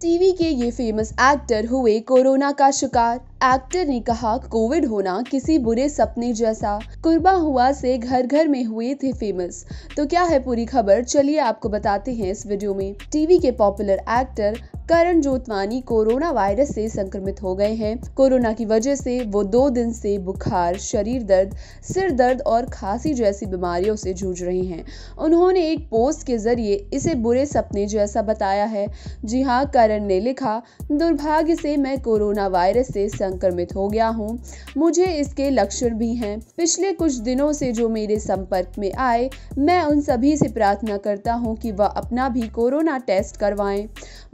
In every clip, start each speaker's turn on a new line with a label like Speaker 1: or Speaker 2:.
Speaker 1: TV के ये famous actor हुए कोरोना का शिकार एक्टर ने कहा कोविड होना किसी बुरे सपने जैसा कुर्बा हुआ से घर घर में हुए थे फेमस तो क्या है पूरी खबर चलिए आपको बताते हैं इस वीडियो में टीवी के popular actor Karan Jotwani corona virus से संक्रमित हो गए हैं कोरोना की वजह से वो दो दिन से बुखार शरीर दर्द सिर दर्द और खांसी जैसी बीमारियों से जूझ रहे हैं उन्होंने एक पोस्ट के जरिए इसे बुरे सपने जैसा बताया है जी हाँ करण ने लिखा दुर्भाग्य से मैं कोरोना वायरस से संक्रमित हो गया हूँ मुझे इसके लक्षण भी हैं पिछले कुछ दिनों से जो मेरे संपर्क में आए मैं उन सभी से प्रार्थना करता हूँ कि वह अपना भी कोरोना टेस्ट करवाएं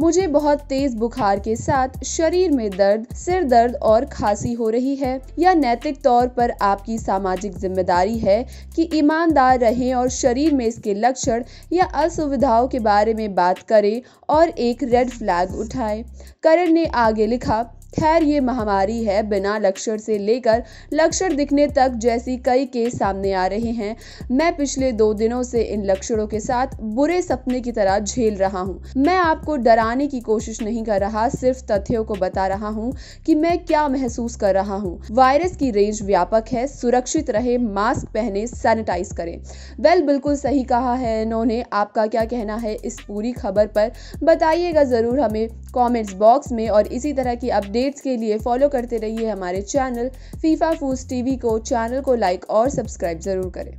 Speaker 1: मुझे बहुत तेज बुखार के साथ शरीर में दर्द सिर दर्द और खांसी हो रही है यह नैतिक तौर पर आपकी सामाजिक जिम्मेदारी है कि ईमानदार रहें और शरीर में इसके लक्षण या असुविधाओं के बारे में बात करें और एक रेड फ्लैग उठाएं करण ने आगे लिखा खैर ये महामारी है बिना लक्षण से लेकर लक्षण दिखने तक जैसी कई केस सामने आ रहे हैं मैं पिछले दो दिनों से इन लक्षणों के साथ बुरे सपने की तरह झेल रहा हूँ मैं आपको डराने की कोशिश नहीं कर रहा सिर्फ तथ्यों को बता रहा हूँ कि मैं क्या महसूस कर रहा हूँ वायरस की रेंज व्यापक है सुरक्षित रहे मास्क पहने सैनिटाइज करें वेल बिल्कुल सही कहा है इन्होंने आपका क्या कहना है इस पूरी खबर पर बताइएगा जरूर हमें कमेंट्स बॉक्स में और इसी तरह की अपडेट्स के लिए फॉलो करते रहिए हमारे चैनल फीफा फूस टीवी को चैनल को लाइक और सब्सक्राइब ज़रूर करें